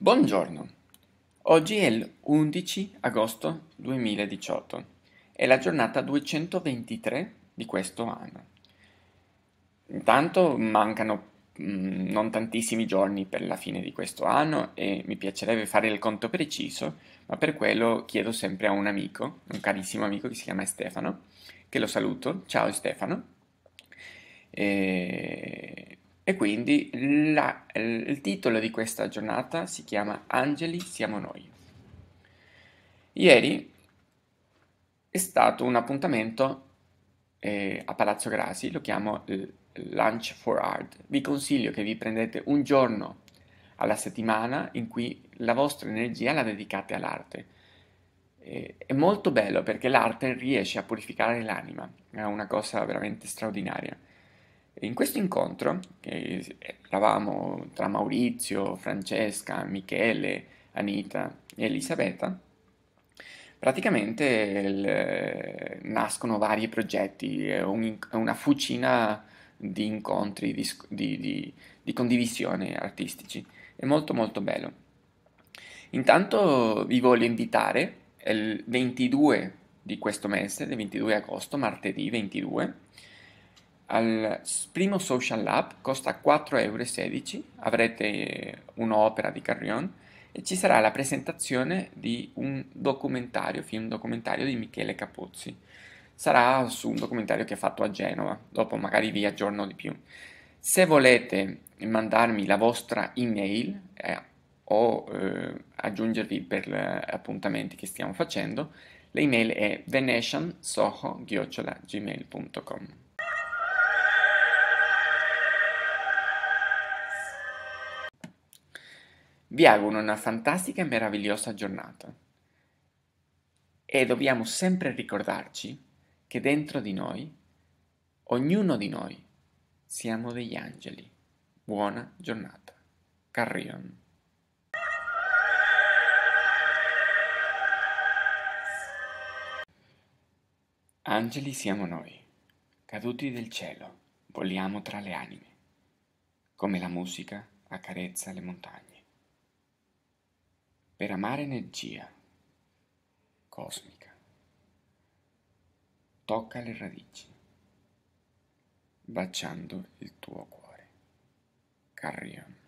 Buongiorno, oggi è il 11 agosto 2018, è la giornata 223 di questo anno. Intanto mancano mh, mm, non tantissimi giorni per la fine di questo anno e mi piacerebbe fare il conto preciso, ma per quello chiedo sempre a un amico, un carissimo amico che si chiama Stefano, che lo saluto, ciao Stefano. E e quindi la, il titolo di questa giornata si chiama Angeli siamo noi. Ieri è stato un appuntamento eh, a Palazzo Grasi, lo chiamo Lunch for Art. Vi consiglio che vi prendete un giorno alla settimana in cui la vostra energia la dedicate all'arte. Eh, è molto bello perché l'arte riesce a purificare l'anima, è una cosa veramente straordinaria. In questo incontro che eravamo tra Maurizio, Francesca, Michele, Anita e Elisabetta, praticamente il, nascono vari progetti, è un, una fucina di incontri, di, di, di, di condivisione artistici, è molto molto bello. Intanto vi voglio invitare il 22 di questo mese, del 22 agosto, martedì 22, al primo social lab costa 4,16 euro, avrete un'opera di Carrion e ci sarà la presentazione di un documentario, film documentario di Michele Capuzzi Sarà su un documentario che ha fatto a Genova, dopo magari vi aggiorno di più. Se volete mandarmi la vostra email eh, o eh, aggiungervi per gli appuntamenti che stiamo facendo, l'email è venetiansoho-gmail.com. Vi auguro una fantastica e meravigliosa giornata. E dobbiamo sempre ricordarci che dentro di noi, ognuno di noi, siamo degli angeli. Buona giornata. Carrion. Angeli siamo noi, caduti del cielo, voliamo tra le anime, come la musica accarezza le montagne per amare energia cosmica. Tocca le radici, baciando il tuo cuore. Carrion.